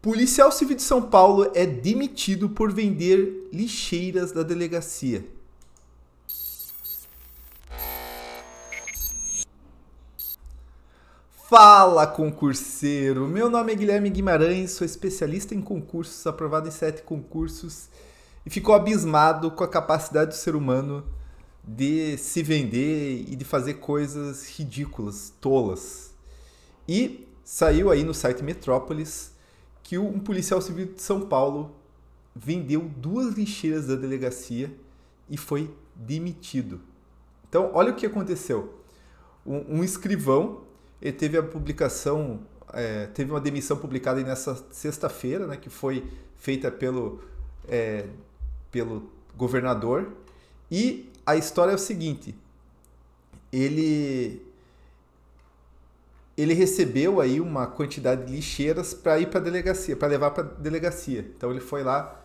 Policial civil de São Paulo é demitido por vender lixeiras da delegacia. Fala concurseiro! Meu nome é Guilherme Guimarães, sou especialista em concursos, aprovado em sete concursos e ficou abismado com a capacidade do ser humano de se vender e de fazer coisas ridículas, tolas. E saiu aí no site Metrópolis que um policial civil de São Paulo vendeu duas lixeiras da delegacia e foi demitido. Então, olha o que aconteceu. Um, um escrivão, ele teve a publicação, é, teve uma demissão publicada nessa sexta-feira, né, que foi feita pelo, é, pelo governador. E a história é o seguinte: ele ele recebeu aí uma quantidade de lixeiras para ir para a delegacia, para levar para a delegacia. Então ele foi lá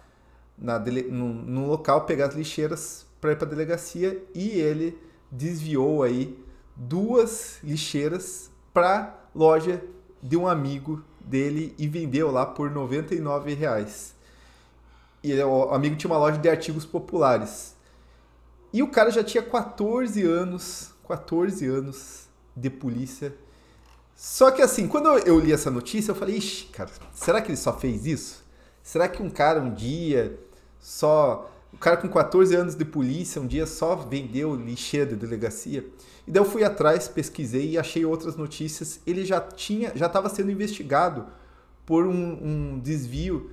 na dele, no, no local pegar as lixeiras para ir para a delegacia e ele desviou aí duas lixeiras para loja de um amigo dele e vendeu lá por 99 reais. E ele, o amigo tinha uma loja de artigos populares. E o cara já tinha 14 anos, 14 anos de polícia só que assim, quando eu li essa notícia, eu falei, ixi, cara, será que ele só fez isso? Será que um cara um dia só. O um cara com 14 anos de polícia um dia só vendeu lixeira de delegacia? E daí eu fui atrás, pesquisei e achei outras notícias. Ele já tinha, já estava sendo investigado por um, um, desvio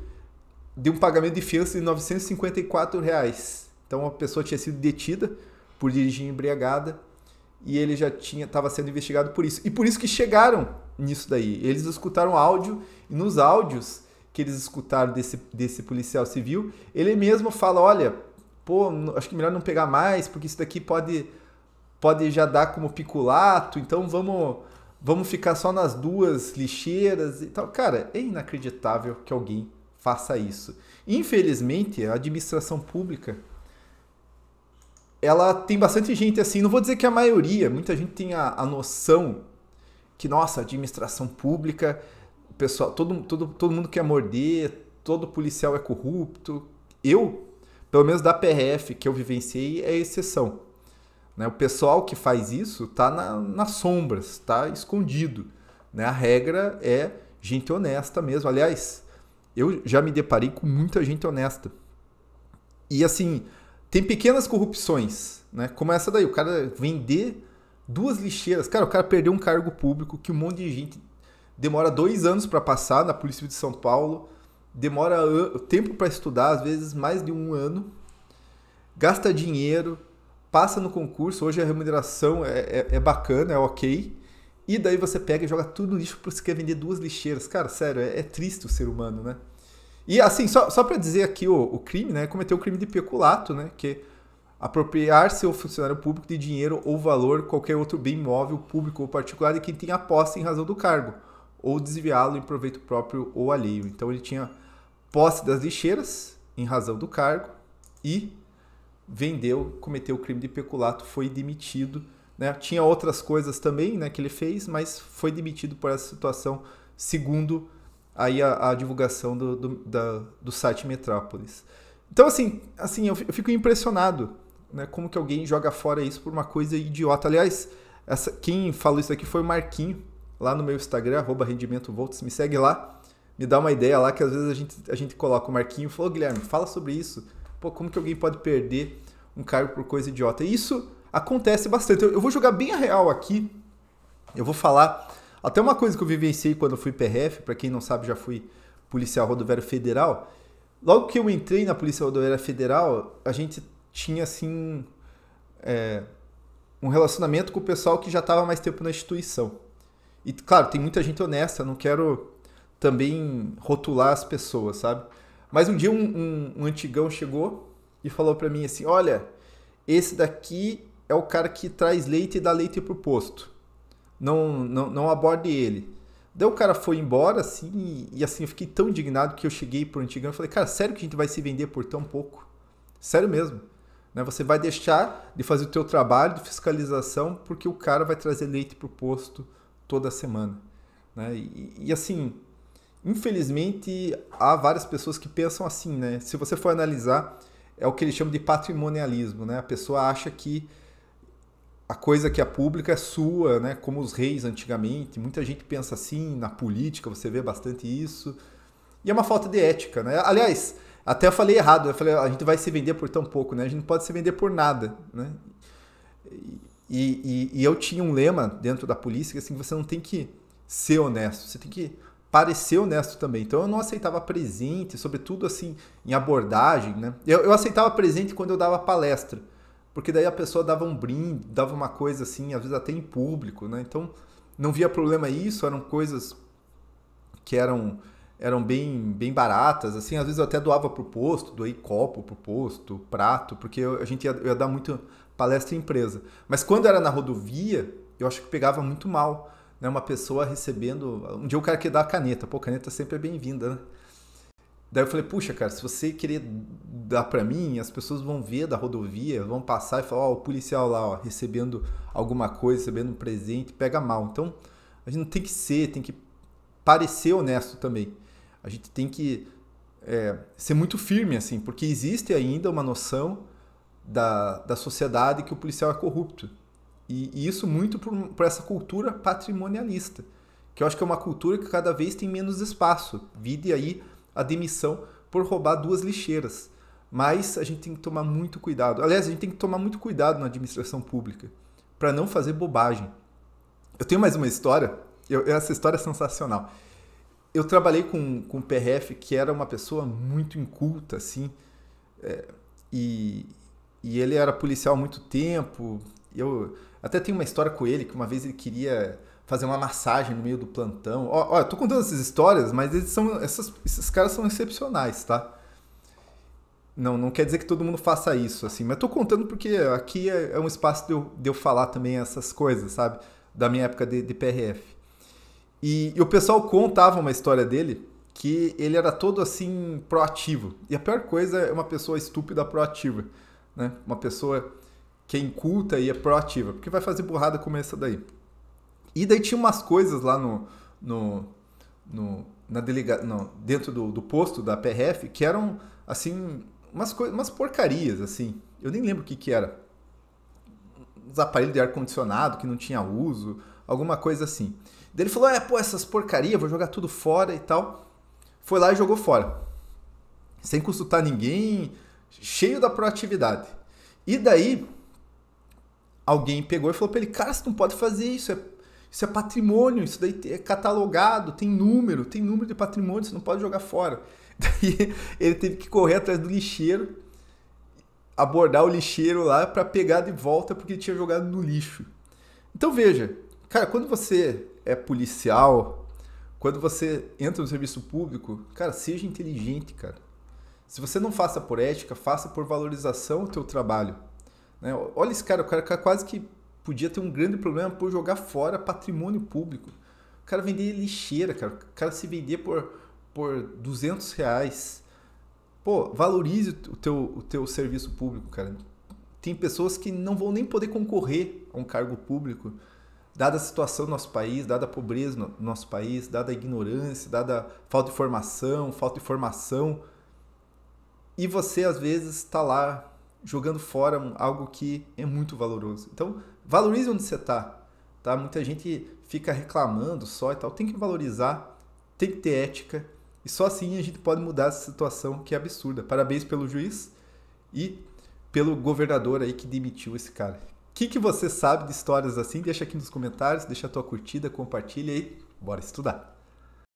de um pagamento de fiança de 954 reais. Então a pessoa tinha sido detida por dirigir embriagada e ele já tinha estava sendo investigado por isso. E por isso que chegaram nisso daí. Eles escutaram áudio e nos áudios que eles escutaram desse, desse policial civil, ele mesmo fala, olha, pô, acho que melhor não pegar mais, porque isso daqui pode pode já dar como piculato, então vamos vamos ficar só nas duas lixeiras e tal. Cara, é inacreditável que alguém faça isso. Infelizmente, a administração pública ela tem bastante gente assim, não vou dizer que a maioria, muita gente tem a, a noção que, nossa, administração pública, pessoal, todo, todo, todo mundo quer morder, todo policial é corrupto. Eu, pelo menos da PRF que eu vivenciei, é exceção. Né? O pessoal que faz isso tá na, nas sombras, tá escondido. Né? A regra é gente honesta mesmo. Aliás, eu já me deparei com muita gente honesta. E assim, tem pequenas corrupções, né? Começa daí, o cara vender duas lixeiras. Cara, o cara perdeu um cargo público que um monte de gente demora dois anos para passar na Polícia de São Paulo, demora tempo para estudar, às vezes mais de um ano, gasta dinheiro, passa no concurso. Hoje a remuneração é, é, é bacana, é ok. E daí você pega e joga tudo no lixo porque você quer vender duas lixeiras. Cara, sério, é, é triste o ser humano, né? E assim, só, só para dizer aqui o, o crime, né? Cometeu o crime de peculato, né? Que apropriar-se o funcionário público de dinheiro ou valor, qualquer outro bem móvel, público ou particular, de quem tem a posse em razão do cargo, ou desviá-lo em proveito próprio ou alheio. Então ele tinha posse das lixeiras em razão do cargo e vendeu, cometeu o crime de peculato, foi demitido. Né? Tinha outras coisas também né, que ele fez, mas foi demitido por essa situação, segundo aí a, a divulgação do, do, da, do site Metrópolis. Então, assim, assim eu fico impressionado né, como que alguém joga fora isso por uma coisa idiota. Aliás, essa, quem falou isso aqui foi o Marquinho, lá no meu Instagram, arroba me segue lá, me dá uma ideia lá, que às vezes a gente, a gente coloca o Marquinho e falou, Guilherme, fala sobre isso. Pô, como que alguém pode perder um cargo por coisa idiota? E isso acontece bastante. Eu, eu vou jogar bem a real aqui, eu vou falar até uma coisa que eu vivenciei quando eu fui PRF, para quem não sabe, já fui policial rodoviário federal. Logo que eu entrei na Polícia Rodoviária Federal, a gente tinha assim é, um relacionamento com o pessoal que já estava mais tempo na instituição. E claro, tem muita gente honesta, não quero também rotular as pessoas, sabe? Mas um dia um, um, um antigão chegou e falou para mim assim: Olha, esse daqui é o cara que traz leite e dá leite pro posto não, não, não aborde ele. Daí o cara foi embora, assim, e, e assim, eu fiquei tão indignado que eu cheguei pro Antigão e falei, cara, sério que a gente vai se vender por tão pouco? Sério mesmo. Né? Você vai deixar de fazer o teu trabalho de fiscalização porque o cara vai trazer leite pro posto toda semana. Né? E, e assim, infelizmente, há várias pessoas que pensam assim, né? Se você for analisar, é o que eles chamam de patrimonialismo, né? A pessoa acha que a coisa que é pública é sua, né? como os reis antigamente. Muita gente pensa assim, na política você vê bastante isso. E é uma falta de ética. Né? Aliás, até eu falei errado, né? eu falei, a gente vai se vender por tão pouco, né? a gente não pode se vender por nada. Né? E, e, e eu tinha um lema dentro da polícia que assim, você não tem que ser honesto, você tem que parecer honesto também. Então eu não aceitava presente, sobretudo assim, em abordagem. Né? eu, eu aceitava presente quando eu dava palestra porque daí a pessoa dava um brinde, dava uma coisa assim, às vezes até em público, né? Então não via problema isso, eram coisas que eram eram bem bem baratas, assim, às vezes eu até doava pro posto, doei copo pro posto, prato, porque eu, a gente ia, ia dar muito palestra em empresa. Mas quando era na rodovia, eu acho que pegava muito mal, né? Uma pessoa recebendo, um dia o cara quer dar caneta, pô, caneta sempre é bem-vinda, né? Daí eu falei, puxa, cara, se você querer dar para mim, as pessoas vão ver da rodovia, vão passar e falar, ó, oh, o policial lá, ó, recebendo alguma coisa, recebendo um presente, pega mal. Então, a gente não tem que ser, tem que parecer honesto também. A gente tem que é, ser muito firme, assim, porque existe ainda uma noção da, da sociedade que o policial é corrupto. E, e isso muito por, por essa cultura patrimonialista, que eu acho que é uma cultura que cada vez tem menos espaço. Vide aí a demissão por roubar duas lixeiras. Mas a gente tem que tomar muito cuidado. Aliás, a gente tem que tomar muito cuidado na administração pública para não fazer bobagem. Eu tenho mais uma história, eu, essa história é sensacional. Eu trabalhei com, com o PRF que era uma pessoa muito inculta, assim, é, e, e ele era policial há muito tempo. Eu até tenho uma história com ele que uma vez ele queria fazer uma massagem no meio do plantão. Ó, eu tô contando essas histórias, mas eles são, essas, esses caras são excepcionais, tá? Não, não quer dizer que todo mundo faça isso, assim, mas tô contando porque aqui é, é um espaço de eu, de eu falar também essas coisas, sabe? Da minha época de, de PRF. E, e o pessoal contava uma história dele que ele era todo assim proativo. E a pior coisa é uma pessoa estúpida proativa, né? Uma pessoa que é inculta e é proativa, porque vai fazer burrada como essa daí. E daí tinha umas coisas lá no, no, no na delega, não, dentro do, do posto da PRF que eram assim umas coisas, umas porcarias assim. Eu nem lembro o que que era. Uns aparelhos de ar condicionado que não tinha uso, alguma coisa assim. Daí ele falou: "É, pô, essas porcaria, vou jogar tudo fora e tal". Foi lá e jogou fora. Sem consultar ninguém, cheio da proatividade. E daí alguém pegou e falou para ele: "Cara, você não pode fazer isso, é isso é patrimônio, isso daí é catalogado, tem número, tem número de patrimônio, você não pode jogar fora. Daí ele teve que correr atrás do lixeiro, abordar o lixeiro lá para pegar de volta porque ele tinha jogado no lixo. Então veja, cara, quando você é policial, quando você entra no serviço público, cara, seja inteligente, cara. Se você não faça por ética, faça por valorização o teu trabalho. Né? Olha esse cara, o cara quase que podia ter um grande problema por jogar fora patrimônio público. O cara vender lixeira, cara. O cara se vender por, por 200 reais. Pô, valorize o teu, o teu serviço público, cara. Tem pessoas que não vão nem poder concorrer a um cargo público, dada a situação do nosso país, dada a pobreza no nosso país, dada a ignorância, dada a falta de formação, falta de formação. E você, às vezes, está lá jogando fora algo que é muito valoroso. Então, Valorize onde você está, tá? Muita gente fica reclamando só e tal. Tem que valorizar, tem que ter ética e só assim a gente pode mudar essa situação que é absurda. Parabéns pelo juiz e pelo governador aí que demitiu esse cara. O que, que você sabe de histórias assim? Deixa aqui nos comentários, deixa a tua curtida, compartilha e bora estudar.